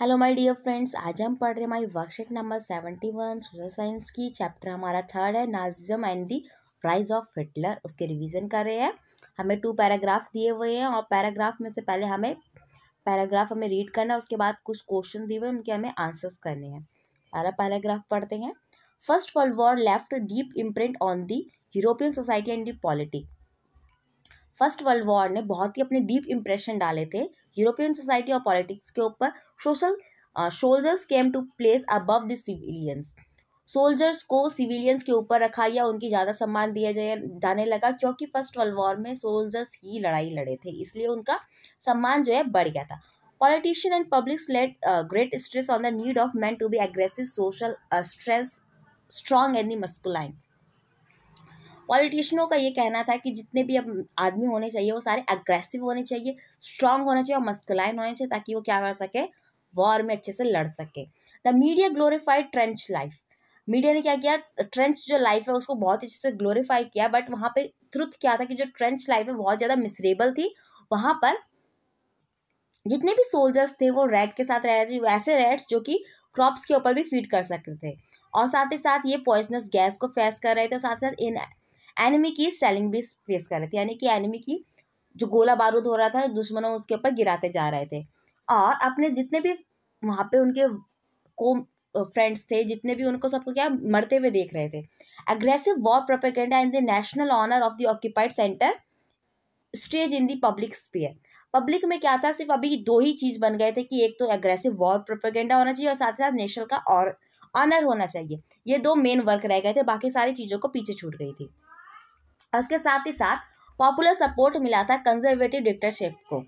Hello my dear friends आज हम पढ़ रहे हैं हमारी worksheet number seventy one social science की चैप्टर हमारा थर्ड है Nazism and the rise of Hitler उसके रिवीजन कर रहे हैं हमें टू पैराग्राफ दिए हुए हैं और पैराग्राफ में से पहले हमें पैराग्राफ हमें रीड करना है उसके बाद कुछ क्वेश्चन दिए हुए उनके हमें आंसर्स करने हैं पहला पैराग्राफ पढ़ते हैं first world war left deep imprint on the European society and the politic first world war ने बहुत ही अपने डीप इम्प्रेशन डाले थे यूरोपियन सोसाइटी और पॉलिटिक्स के ऊपर social soldiers came to place above the civilians soldiers को सिविलियंस के ऊपर रखा या उनकी ज़्यादा सम्मान दिया जाने लगा क्योंकि फर्स्ट वर्ल्ड वॉर में सोल्जर्स ही लड़ाई लड़े थे इसलिए उनका सम्मान जो है बढ़ गया था politician and public laid great stress on the need of man to be aggressive social stress strong and masculine पॉलिटिशियनों का ये कहना था कि जितने भी अब आदमी होने चाहिए वो सारे अग्रेसिव होने चाहिए स्ट्रांग होने चाहिए और मस्कुलाइन होने चाहिए ताकि वो क्या कर सके वॉर में अच्छे से लड़ सके the media glorified trench life media ने क्या किया ट्रेंच जो लाइफ है उसको बहुत अच्छे से ग्लोरीफाई किया बट वहाँ पे ट्रुथ क्या था कि जो ट्रेंच लाइफ है बहुत ज़्यादा मिसरेबल थी वहाँ पर जितने भी सोल्जर्स थे वो रेड के साथ रह रहे थे वैसे रेड्स जो कि क्रॉप्स के ऊपर भी फीड कर सकते थे और साथ ही साथ ये पॉइजनस गैस को फेस कर रहे थे साथ ही साथ इन एनिमी की सेलिंग भी फेस कर रहे थे यानी कि एनिमी की जो गोला बारूद हो रहा था दुश्मनों उसके ऊपर गिराते जा रहे थे और अपने जितने भी वहाँ पे उनके को फ्रेंड्स थे जितने भी उनको सबको क्या मरते हुए देख रहे थे aggressive war propaganda in the national honour of the occupied centre stage in the public sphere public में क्या था सिर्फ अभी दो ही चीज़ बन गए थे कि एक तो एग्रेसिव वॉर प्रोपेगेंडा होना चाहिए और साथ ही साथ नेशनल का और ऑनर होना चाहिए ये दो मेन वर्क रह गए थे बाकी सारी चीज़ों को पीछे छूट गई थी और उसके साथ ही साथ पॉपुलर सपोर्ट मिला था कंजर्वेटिव डिक्टरशिप को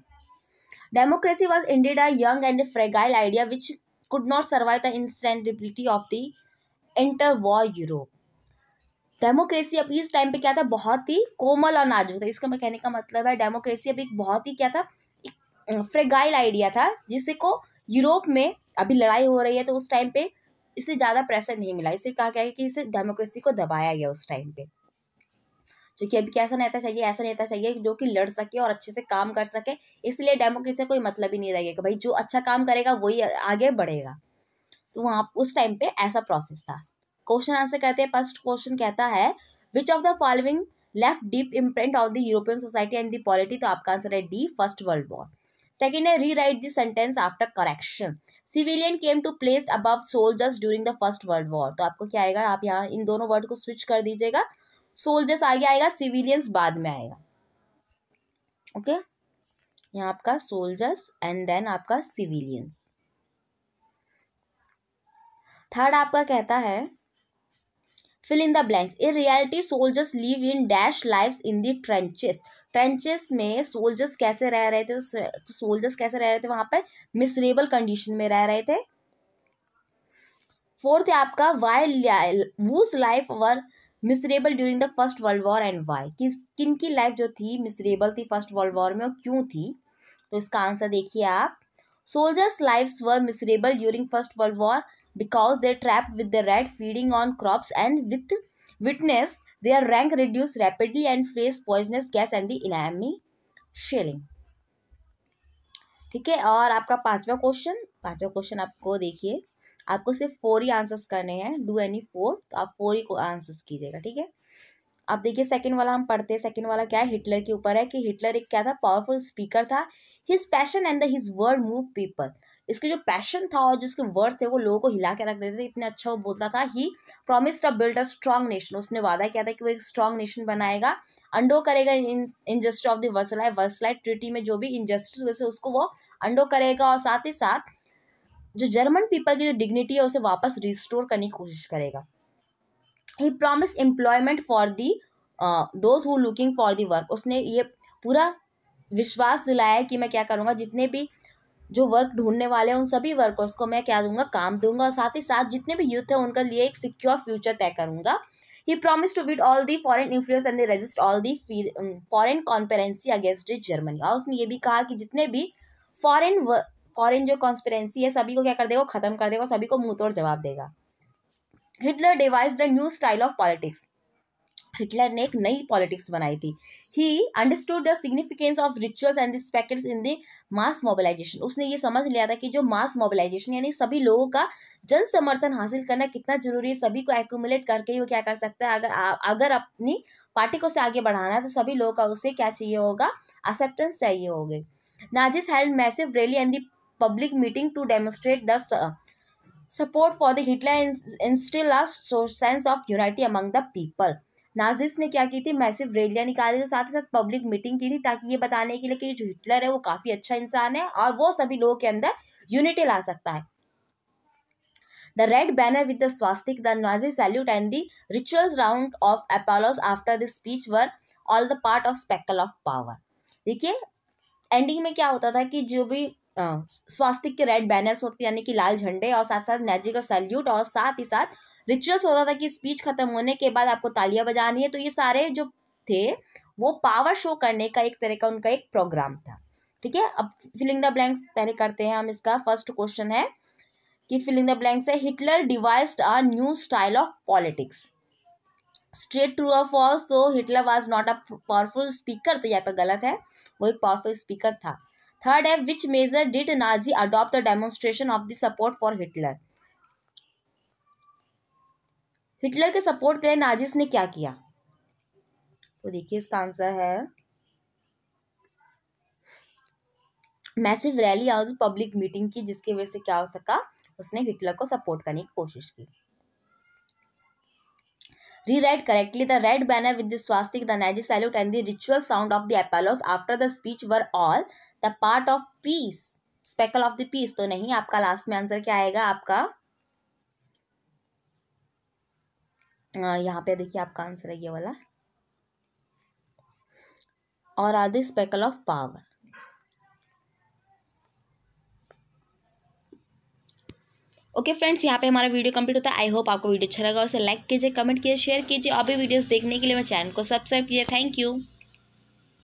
democracy was indeed a young and fragile idea which could not survive the instability of the inter war Europe democracy अब इस टाइम पे क्या था बहुत ही कोमल और नाजुक था इसका मैं कहने का मतलब है डेमोक्रेसी अभी एक बहुत ही क्या था फ्रेगाइल आइडिया था जिससे को यूरोप में अभी लड़ाई हो रही है तो उस टाइम पे इसे ज़्यादा प्रेशर नहीं मिला इसे कहा गया कि इसे डेमोक्रेसी को दबाया गया उस टाइम पे जो कि अभी कैसा नेता चाहिए ऐसा नेता चाहिए जो कि लड़ सके और अच्छे से काम कर सके इसलिए डेमोक्रेसी का कोई मतलब ही नहीं रहेगा भाई जो अच्छा काम करेगा वही आगे बढ़ेगा तो वहाँ उस टाइम पे ऐसा प्रोसेस था क्वेश्चन आंसर करते हैं फर्स्ट क्वेश्चन कहता है which of the following left deep imprint of the European society and the polity तो आपका आंसर है D first world war second है rewrite sentence sentence after correction civilian came to place above soldiers during the first world war तो आपको क्या आएगा आप यहाँ इन दोनों वर्ड को स्विच कर दीजिएगा सोल्जर्स आगे आएगा सिविलियंस बाद में आएगा ओके okay? यहाँ आपका सोल्जर्स एंड देन आपका सिविलियंस थर्ड आपका कहता है fill in the blanks in reality soldiers live in dash life in the trenches trenches में सोल्जर्स कैसे रह रहे थे तो सोल्जर्स कैसे रह रहे थे वहां पर मिसरेबल कंडीशन में रह रहे थे फोर्थ है आपका why life were miserable during the first world war and why किस किन की लाइफ जो थी मिसरेबल थी फर्स्ट वर्ल्ड वॉर में और क्यों थी तो इसका आंसर देखिए आप soldiers life were miserable during first world war because they trap with the rat feeding on crops and with witness are rank reduce rapidly and face poisonous gas and the enemy shelling ठीक है और आपका पांचवा question पांचवा question आपको देखिए आपको सिर्फ फोर ही आंसर्स करने हैं डू एनी फोर तो आप फोर ही को आंसर्स कीजिएगा ठीक है अब देखिए सेकंड वाला हम पढ़ते हैं सेकंड वाला क्या है हिटलर के ऊपर है कि हिटलर एक क्या था पावरफुल स्पीकर था his passion and the his word move people इसके जो पैशन था और जिसके वर्ड्स वर्ड थे वो लोगों को हिला के रख देते थे इतना अच्छा वो बोलता था he promise a build a strong nation उसने वादा किया था कि वो एक स्ट्रॉन्ग नेशन बनाएगा अंडो करेगा in injustice of the Versailles Versailles treaty में जो भी इनजस्टिस हुए उसको वो अंडो करेगा और साथ ही साथ जो जर्मन पीपल की जो डिग्निटी है उसे वापस रिस्टोर करने की कोशिश करेगा he promise employment for the those who looking for the work उसने ये पूरा विश्वास दिलाया कि मैं क्या करूँगा जितने भी जो वर्क ढूंढने वाले हैं उन सभी वर्कर्स को मैं क्या दूंगा काम दूंगा और साथ ही साथ जितने भी यूथ हैं उनके लिए एक सिक्योर फ्यूचर तय करूंगा he promise to beat all the foreign influence and resist all the foreign conspiracy against Germany और उसने ये भी कहा कि जितने भी फॉरेन फॉरेन जो कॉन्स्परेंसी है सभी को क्या कर देगा खत्म कर देगा सभी को मुंह तोड़ जवाब देगा Hitler devised the new style of politics Hitler ने एक नई पॉलिटिक्स बनाई थी he understood the significance of rituals and spectacles in the mass mobilisation उसने ये समझ लिया था कि जो मास मोबिलाइजेशन यानी सभी लोगों का जन समर्थन हासिल करना कितना जरूरी है सभी को एक्यूमुलेट करके ही वो क्या कर सकता है अगर आ, अगर अपनी पार्टी को उसे आगे बढ़ाना है तो सभी लोगों का उसे क्या चाहिए होगा एक्सेप्टेंस चाहिए होगी Nazis held massive rally and the public meeting to demonstrate the uh, support for the Hitler and instill a sense of unity among the people. Nazis ने क्या की थी मैसिव रैलियाँ निकाली थी साथ ही साथ पब्लिक मीटिंग की थी ताकि ये बताने के लिए कि जो हिटलर है वो काफी अच्छा इंसान है और वो सभी लोगों के अंदर यूनिटी ला सकता है the red banner with the swastika the Nazi salute and the rituals round of applause after the speech were all the part of spectacle of power देखिए एंडिंग में क्या होता था कि जो भी स्वास्तिक के रेड बैनर्स होते यानी कि लाल झंडे और साथ साथ नेजी का सैल्यूट और साथ ही साथ रिचुअल्स होता था कि स्पीच खत्म होने के बाद आपको तालियां बजानी है तो ये सारे जो थे वो पावर शो करने का एक तरह का उनका एक प्रोग्राम था ठीक है अब फिलिंग द ब्लैंक्स पहले करते हैं हम इसका फर्स्ट क्वेश्चन है कि फिलिंग द ब्लैंक्स है Hitler devised a new style of politics straight true of false तो Hitler was not a powerful speaker तो यहाँ पर गलत है वो एक पावरफुल स्पीकर था थर्ड है which major did Nazi adopt the demonstration of the support for Hitler Hitler के सपोर्ट के लिए नाजिस ने क्या किया तो देखिए इसका आंसर है मैसिव रैली और पब्लिक मीटिंग की जिसकी वजह से क्या हो सका उसने हिटलर को सपोर्ट करने की कोशिश की write correctly the red banner with the swastika the Nazi salute and the ritual sound of the applause after the speech were all the part of peace spectacle of the peace तो नहीं आपका last में answer क्या आएगा आपका यहाँ पे देखिए आपका आंसर है ये वाला और are the spectacle of power okay friends यहाँ पे हमारा वीडियो कंप्लीट होता है आई होप आपको वीडियो अच्छा लगा उसे लाइक कीजिए कमेंट कीजिए शेयर कीजिए और भी वीडियोस देखने के लिए मेरे चैनल को सब्सक्राइब कीजिए थैंक यू